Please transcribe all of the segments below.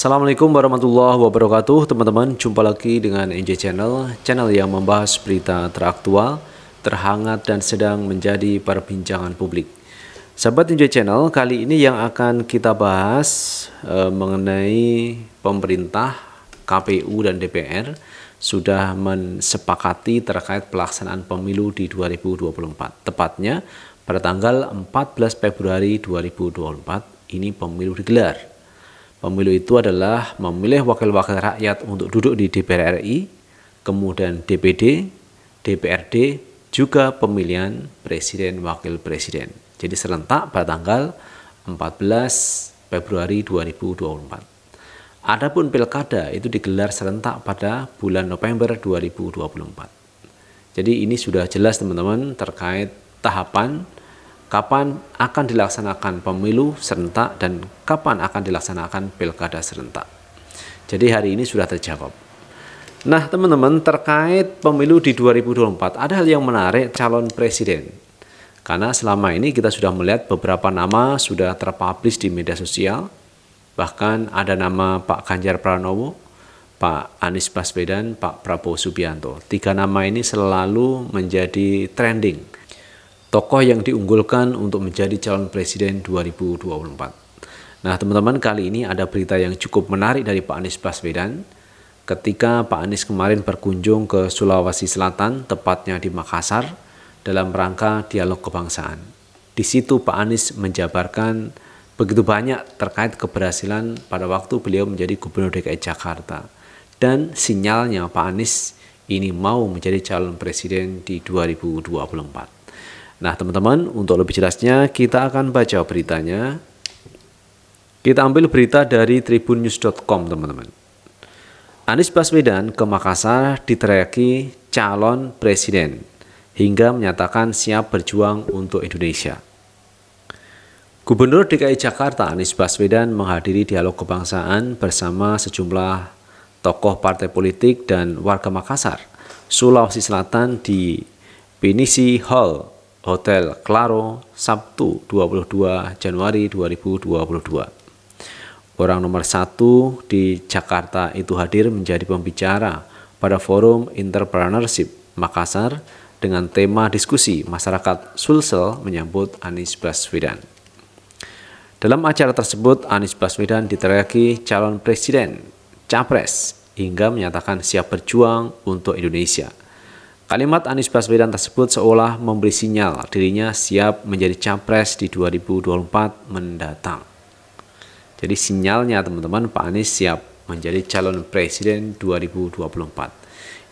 Assalamualaikum warahmatullahi wabarakatuh teman-teman jumpa lagi dengan NJ Channel channel yang membahas berita teraktual terhangat dan sedang menjadi perbincangan publik sahabat NJ Channel kali ini yang akan kita bahas e, mengenai pemerintah KPU dan DPR sudah mensepakati terkait pelaksanaan pemilu di 2024 tepatnya pada tanggal 14 Februari 2024 ini pemilu digelar Pemilu itu adalah memilih wakil-wakil rakyat untuk duduk di DPR RI, kemudian DPD, DPRD, juga pemilihan presiden wakil presiden. Jadi serentak pada tanggal 14 Februari 2024. Adapun pilkada itu digelar serentak pada bulan November 2024. Jadi ini sudah jelas teman-teman terkait tahapan kapan akan dilaksanakan pemilu serentak dan kapan akan dilaksanakan pilkada serentak. Jadi hari ini sudah terjawab. Nah teman-teman terkait pemilu di 2024 ada hal yang menarik calon presiden. Karena selama ini kita sudah melihat beberapa nama sudah terpublish di media sosial. Bahkan ada nama Pak Ganjar Pranowo, Pak Anies Baswedan, Pak Prabowo Subianto. Tiga nama ini selalu menjadi trending tokoh yang diunggulkan untuk menjadi calon presiden 2024. Nah, teman-teman, kali ini ada berita yang cukup menarik dari Pak Anies Baswedan. Ketika Pak Anies kemarin berkunjung ke Sulawesi Selatan, tepatnya di Makassar, dalam rangka dialog kebangsaan. Di situ Pak Anies menjabarkan begitu banyak terkait keberhasilan pada waktu beliau menjadi gubernur DKI Jakarta. Dan sinyalnya Pak Anies ini mau menjadi calon presiden di 2024. Nah, teman-teman, untuk lebih jelasnya kita akan baca beritanya. Kita ambil berita dari tribunnews.com, teman-teman. Anies Baswedan ke Makassar diteriaki calon presiden hingga menyatakan siap berjuang untuk Indonesia. Gubernur DKI Jakarta Anies Baswedan menghadiri dialog kebangsaan bersama sejumlah tokoh partai politik dan warga Makassar, Sulawesi Selatan di Pinisi Hall, Hotel Claro, Sabtu 22 Januari 2022. Orang nomor satu di Jakarta itu hadir menjadi pembicara pada forum entrepreneurship Makassar dengan tema diskusi masyarakat Sulsel menyambut Anies Baswedan. Dalam acara tersebut, Anies Baswedan diteriaki calon presiden, capres, hingga menyatakan siap berjuang untuk Indonesia – Kalimat Anies Baswedan tersebut seolah memberi sinyal dirinya siap menjadi capres di 2024 mendatang. Jadi sinyalnya teman-teman Pak Anies siap menjadi calon presiden 2024.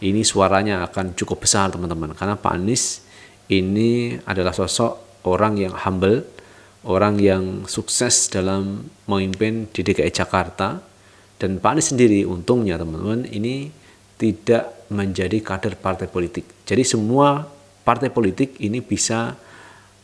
Ini suaranya akan cukup besar teman-teman karena Pak Anies ini adalah sosok orang yang humble, orang yang sukses dalam memimpin di DKI e Jakarta dan Pak Anies sendiri untungnya teman-teman ini tidak menjadi kader partai politik. Jadi semua partai politik ini bisa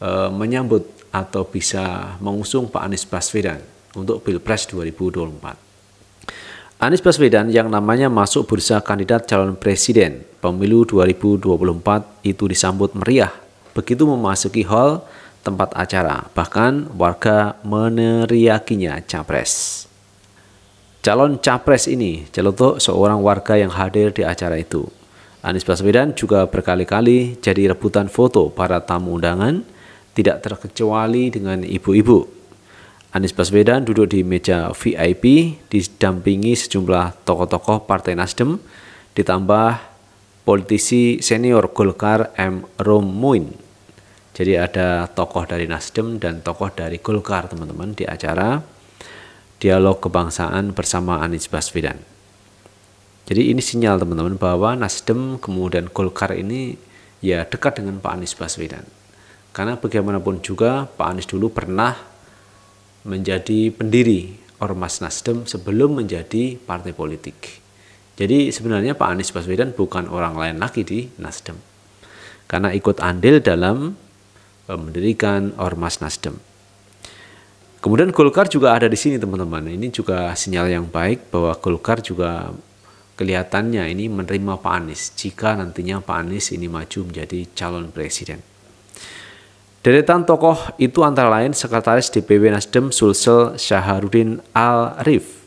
e, menyambut atau bisa mengusung Pak Anies Baswedan untuk Pilpres 2024. Anies Baswedan yang namanya masuk bursa kandidat calon presiden pemilu 2024 itu disambut meriah begitu memasuki hall tempat acara. Bahkan warga meneriakinya capres. Calon capres ini celetuk seorang warga yang hadir di acara itu. Anies Baswedan juga berkali-kali jadi rebutan foto para tamu undangan, tidak terkecuali dengan ibu-ibu. Anies Baswedan duduk di meja VIP, didampingi sejumlah tokoh-tokoh Partai Nasdem, ditambah politisi senior Golkar M. Muin. Jadi ada tokoh dari Nasdem dan tokoh dari Golkar teman-teman di acara dialog kebangsaan bersama Anies Baswedan. Jadi ini sinyal teman-teman bahwa Nasdem kemudian Golkar ini ya dekat dengan Pak Anies Baswedan. Karena bagaimanapun juga Pak Anies dulu pernah menjadi pendiri Ormas Nasdem sebelum menjadi partai politik. Jadi sebenarnya Pak Anies Baswedan bukan orang lain lagi di Nasdem. Karena ikut andil dalam eh, mendirikan Ormas Nasdem. Kemudian Golkar juga ada di sini teman-teman. Ini juga sinyal yang baik bahwa Golkar juga kelihatannya ini menerima Pak Anies jika nantinya Pak Anies ini maju menjadi calon presiden. Deretan tokoh itu antara lain Sekretaris DPW Nasdem Sulsel Syaharudin Al-Rif.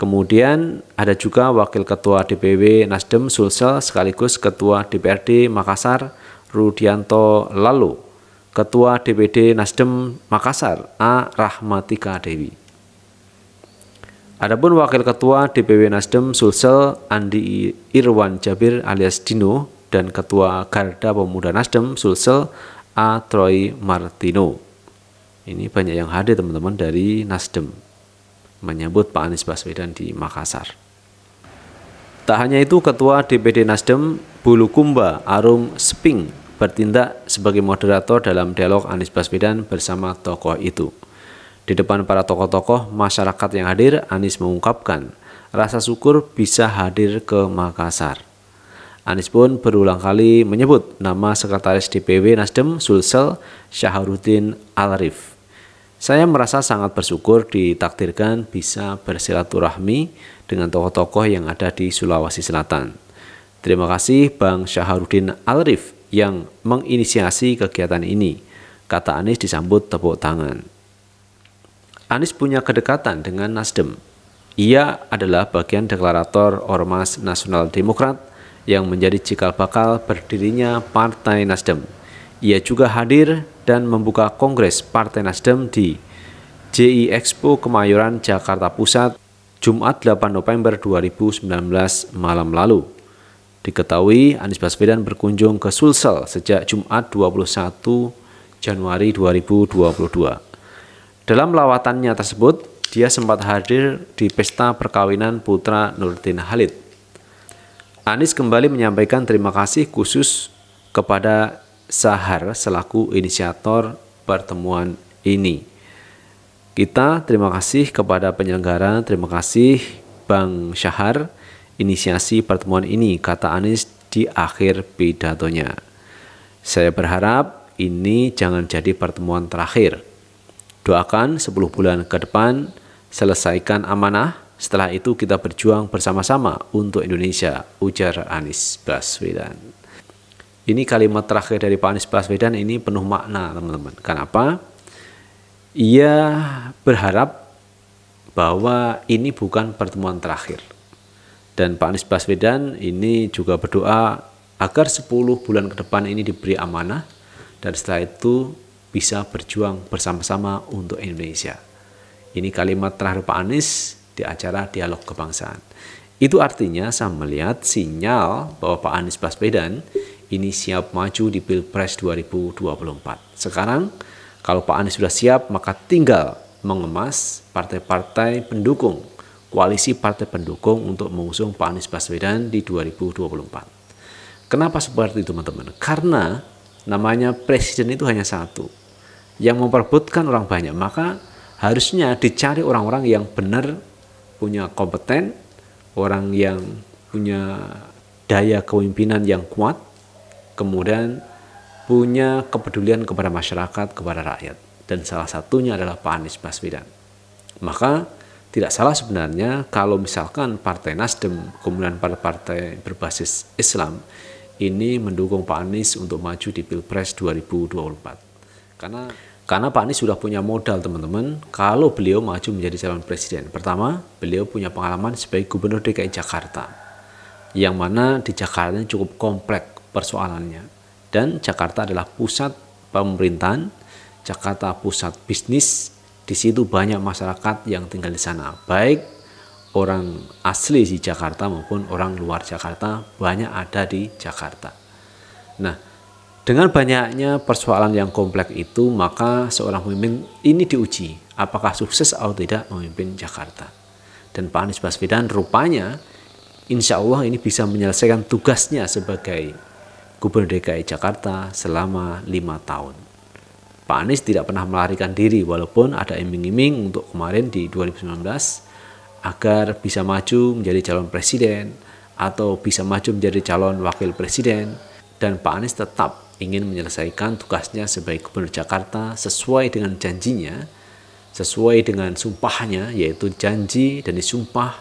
Kemudian ada juga Wakil Ketua DPW Nasdem Sulsel sekaligus Ketua DPRD Makassar Rudianto Lalu. Ketua DPD Nasdem Makassar A. Rahmatika Dewi. Adapun Wakil Ketua DPW Nasdem Sulsel Andi Irwan Jabir alias Dino dan Ketua Garda Pemuda Nasdem Sulsel A. Troy Martino. Ini banyak yang hadir teman-teman dari Nasdem menyambut Pak Anies Baswedan di Makassar. Tak hanya itu, Ketua DPD Nasdem Bulukumba Arum Sping bertindak sebagai moderator dalam dialog Anies Baswedan bersama tokoh itu. Di depan para tokoh-tokoh masyarakat yang hadir, Anies mengungkapkan rasa syukur bisa hadir ke Makassar. Anies pun berulang kali menyebut nama Sekretaris DPW Nasdem Sulsel Syahrudin al Saya merasa sangat bersyukur ditakdirkan bisa bersilaturahmi dengan tokoh-tokoh yang ada di Sulawesi Selatan. Terima kasih Bang Syahrudin Alrif yang menginisiasi kegiatan ini, kata Anies disambut tepuk tangan. Anies punya kedekatan dengan Nasdem. Ia adalah bagian deklarator Ormas Nasional Demokrat yang menjadi cikal bakal berdirinya Partai Nasdem. Ia juga hadir dan membuka Kongres Partai Nasdem di JI Expo Kemayoran Jakarta Pusat Jumat 8 November 2019 malam lalu. Diketahui Anies Baswedan berkunjung ke Sulsel sejak Jumat 21 Januari 2022. Dalam lawatannya tersebut, dia sempat hadir di pesta perkawinan putra Nurdin Halid. Anies kembali menyampaikan terima kasih khusus kepada Sahar selaku inisiator pertemuan ini. Kita terima kasih kepada penyelenggara, terima kasih Bang Syahar inisiasi pertemuan ini, kata Anies di akhir pidatonya. Saya berharap ini jangan jadi pertemuan terakhir. Doakan 10 bulan ke depan, selesaikan amanah, setelah itu kita berjuang bersama-sama untuk Indonesia, ujar Anies Baswedan. Ini kalimat terakhir dari Pak Anies Baswedan ini penuh makna teman-teman. Kenapa? Ia berharap bahwa ini bukan pertemuan terakhir dan Pak Anies Baswedan ini juga berdoa agar 10 bulan ke depan ini diberi amanah dan setelah itu bisa berjuang bersama-sama untuk Indonesia. Ini kalimat terakhir Pak Anies di acara Dialog Kebangsaan. Itu artinya saya melihat sinyal bahwa Pak Anies Baswedan ini siap maju di Pilpres 2024. Sekarang kalau Pak Anies sudah siap maka tinggal mengemas partai-partai pendukung koalisi partai pendukung untuk mengusung Pak Anies Baswedan di 2024. Kenapa seperti itu teman-teman? Karena namanya presiden itu hanya satu. Yang memperbutkan orang banyak, maka harusnya dicari orang-orang yang benar punya kompeten, orang yang punya daya kepemimpinan yang kuat, kemudian punya kepedulian kepada masyarakat, kepada rakyat. Dan salah satunya adalah Pak Anies Baswedan. Maka tidak salah sebenarnya kalau misalkan partai Nasdem kemudian pada partai berbasis Islam ini mendukung Pak Anies untuk maju di Pilpres 2024. Karena karena Pak Anies sudah punya modal teman-teman kalau beliau maju menjadi calon presiden. Pertama, beliau punya pengalaman sebagai gubernur DKI Jakarta. Yang mana di Jakarta cukup kompleks persoalannya. Dan Jakarta adalah pusat pemerintahan, Jakarta pusat bisnis, di situ banyak masyarakat yang tinggal di sana, baik orang asli di Jakarta maupun orang luar Jakarta banyak ada di Jakarta. Nah, dengan banyaknya persoalan yang kompleks itu, maka seorang pemimpin ini diuji apakah sukses atau tidak memimpin Jakarta. Dan Pak Anies Baswedan rupanya insya Allah ini bisa menyelesaikan tugasnya sebagai Gubernur DKI Jakarta selama lima tahun. Pak Anies tidak pernah melarikan diri walaupun ada iming-iming untuk kemarin di 2019 agar bisa maju menjadi calon presiden atau bisa maju menjadi calon wakil presiden dan Pak Anies tetap ingin menyelesaikan tugasnya sebagai Gubernur Jakarta sesuai dengan janjinya, sesuai dengan sumpahnya yaitu janji dan disumpah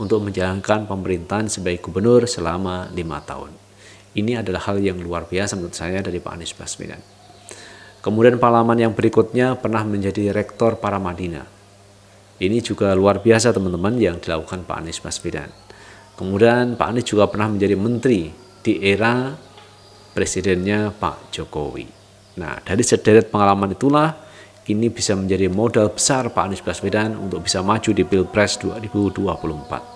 untuk menjalankan pemerintahan sebagai gubernur selama lima tahun. Ini adalah hal yang luar biasa menurut saya dari Pak Anies Baswedan. Kemudian pengalaman yang berikutnya pernah menjadi rektor para Madinah. Ini juga luar biasa teman-teman yang dilakukan Pak Anies Baswedan. Kemudian Pak Anies juga pernah menjadi menteri di era presidennya Pak Jokowi. Nah dari sederet pengalaman itulah ini bisa menjadi modal besar Pak Anies Baswedan untuk bisa maju di Pilpres 2024.